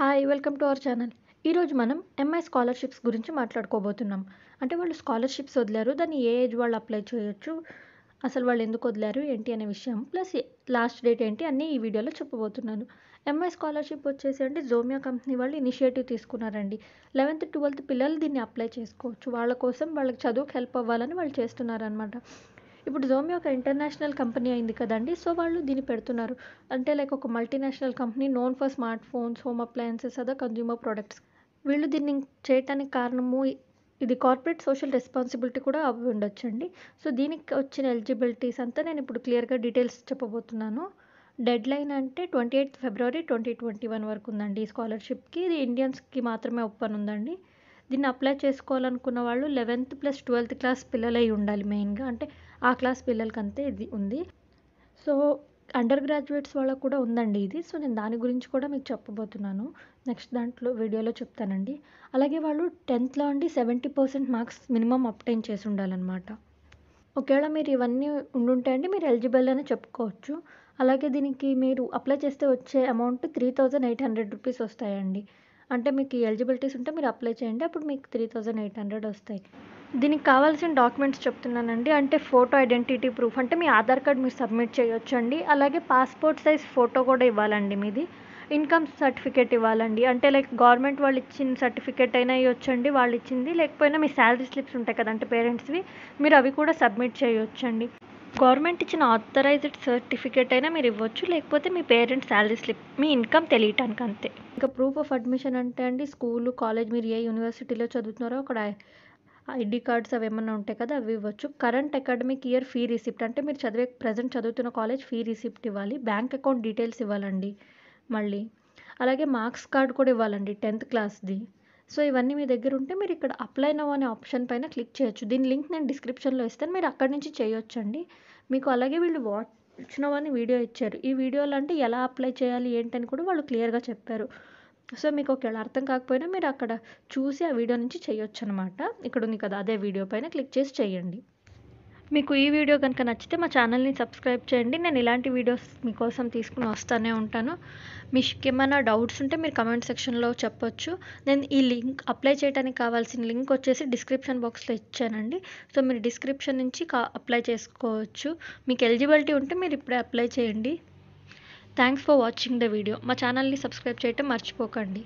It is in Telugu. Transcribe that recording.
hi welcome to our channel ఈరోజు మనం ఎంఐ స్కాలర్షిప్స్ గురించి మాట్లాడుకోబోతున్నాం అంటే వాళ్ళు స్కాలర్షిప్స్ వదిలారు దాన్ని ఏ ఏజ్ వాళ్ళు అప్లై చేయొచ్చు అసలు వాళ్ళు ఎందుకు వదిలారు ఏంటి అనే విషయం ప్లస్ లాస్ట్ డేట్ ఏంటి అన్నీ ఈ వీడియోలో చెప్పబోతున్నాను ఎంఐ స్కాలర్షిప్ వచ్చేసి అంటే జోమియా కంపెనీ వాళ్ళు ఇనిషియేటివ్ తీసుకున్నారండి లెవెన్త్ ట్వెల్త్ పిల్లలు దీన్ని అప్లై చేసుకోవచ్చు వాళ్ళ కోసం వాళ్ళకి చదువుకు హెల్ప్ అవ్వాలని వాళ్ళు చేస్తున్నారనమాట ఇప్పుడు జోమి ఒక ఇంటర్నేషనల్ కంపెనీ అయింది కదండి సో వాళ్ళు దీన్ని పెడుతున్నారు అంటే లైక్ ఒక multinational company known for smart phones home appliances అదే కన్జ్యూమర్ ప్రొడక్ట్స్ వీళ్ళు దీన్ని చేయటానికి కారణము ఇది కార్పొరేట్ సోషల్ రెస్పాన్సిబిలిటీ కూడా అవి ఉండొచ్చండి సో దీనికి వచ్చిన ఎలిజిబిలిటీస్ అంతా నేను ఇప్పుడు క్లియర్గా డీటెయిల్స్ చెప్పబోతున్నాను డెడ్ లైన్ అంటే twenty eighth February twenty twenty one వరకు ఉందండి ఈ స్కాలర్షిప్కి ఇది ఇండియన్స్కి మాత్రమే ఓపెన్ ఉందండి దీన్ని అప్లై చేసుకోవాలనుకున్న వాళ్ళు లెవెన్త్ ప్లస్ ట్వెల్త్ క్లాస్ పిల్లలై ఉండాలి మెయిన్గా అంటే ఆ క్లాస్ పిల్లలకి అంతే ఇది ఉంది సో అండర్ గ్రాడ్యుయేట్స్ వాళ్ళకు కూడా ఉందండి ఇది సో నేను దాని గురించి కూడా మీకు చెప్పబోతున్నాను నెక్స్ట్ దాంట్లో వీడియోలో చెప్తానండి అలాగే వాళ్ళు టెన్త్లో అండి seventy percent marks minimum obtain చేసి ఉండాలన్నమాట ఒకవేళ మీరు ఇవన్నీ ఉండుంటే అండి మీరు ఎలిజిబుల్ అని చెప్పుకోవచ్చు అలాగే దీనికి మీరు అప్లై చేస్తే వచ్చే amount three thousand eight hundred rupees వస్తాయండి అంటే మీకు ఎలిజిబిలిటీస్ ఉంటే మీరు అప్లై చేయండి అప్పుడు మీకు త్రీ థౌజండ్ ఎయిట్ హండ్రెడ్ వస్తాయి దీనికి కావాల్సిన డాక్యుమెంట్స్ చెప్తున్నానండి అంటే ఫోటో ఐడెంటిటీ ప్రూఫ్ అంటే మీ ఆధార్ కార్డ్ మీరు సబ్మిట్ చేయొచ్చండి అలాగే పాస్పోర్ట్ సైజ్ ఫోటో కూడా ఇవ్వాలండి మీది ఇన్కమ్ సర్టిఫికేట్ ఇవ్వాలండి అంటే లైక్ గవర్నమెంట్ వాళ్ళు ఇచ్చిన సర్టిఫికేట్ అయినా ఇవ్వచ్చండి వాళ్ళు ఇచ్చింది లేకపోయినా మీ శాలరీ స్లిప్స్ ఉంటాయి కదంటే పేరెంట్స్వి మీరు అవి కూడా సబ్మిట్ చేయొచ్చండి గవర్నమెంట్ ఇచ్చిన ఆథరైజ్డ్ సర్టిఫికేట్ అయినా మీరు ఇవ్వచ్చు లేకపోతే మీ పేరెంట్స్ శాలరీ స్లిప్ మీ ఇన్కమ్ తెలియటానికి అంతే ఇంకా ప్రూఫ్ ఆఫ్ అడ్మిషన్ అంటే అండి స్కూలు కాలేజ్ మీరు ఏ యూనివర్సిటీలో చదువుతున్నారో అక్కడ ఐడి కార్డ్స్ అవి ఏమన్నా ఉంటాయి కదా అవి ఇవ్వచ్చు current academic year fee receipt అంటే మీరు చదివే ప్రజెంట్ చదువుతున్న కాలేజ్ ఫీ రిసిప్ట్ ఇవ్వాలి బ్యాంక్ అకౌంట్ డీటెయిల్స్ ఇవ్వాలండి మళ్ళీ అలాగే మార్క్స్ కార్డ్ కూడా ఇవ్వాలండి టెన్త్ క్లాస్ది సో ఇవన్నీ మీ దగ్గర ఉంటే మీరు ఇక్కడ అప్లై నవ్ అనే ఆప్షన్ పైన క్లిక్ చేయొచ్చు దీని లింక్ నేను డిస్క్రిప్షన్లో ఇస్తాను మీరు అక్కడి నుంచి చేయొచ్చండి మీకు అలాగే వీళ్ళు నవ్ అని వీడియో ఇచ్చారు ఈ వీడియోలు అంటే ఎలా అప్లై చేయాలి ఏంటని కూడా వాళ్ళు క్లియర్గా చెప్పారు సో మీకు ఒకవేళ అర్థం కాకపోయినా మీరు అక్కడ చూసి ఆ వీడియో నుంచి చేయొచ్చు అనమాట ఇక్కడ ఉంది కదా అదే వీడియో పైన క్లిక్ చేసి చేయండి మీకు ఈ వీడియో కనుక నచ్చితే మా ఛానల్ని సబ్స్క్రైబ్ చేయండి నేను ఇలాంటి వీడియోస్ మీకోసం తీసుకుని వస్తూనే ఉంటాను మీకు ఏమైనా డౌట్స్ ఉంటే మీరు కమెంట్ సెక్షన్లో చెప్పొచ్చు నేను ఈ లింక్ అప్లై చేయడానికి కావాల్సిన లింక్ వచ్చేసి డిస్క్రిప్షన్ బాక్స్లో ఇచ్చానండి సో మీరు డిస్క్రిప్షన్ నుంచి అప్లై చేసుకోవచ్చు మీకు ఎలిజిబిలిటీ ఉంటే మీరు ఇప్పుడే అప్లై చేయండి thanks for watching the video మా ఛానల్ని సబ్స్క్రైబ్ చేయటం మర్చిపోకండి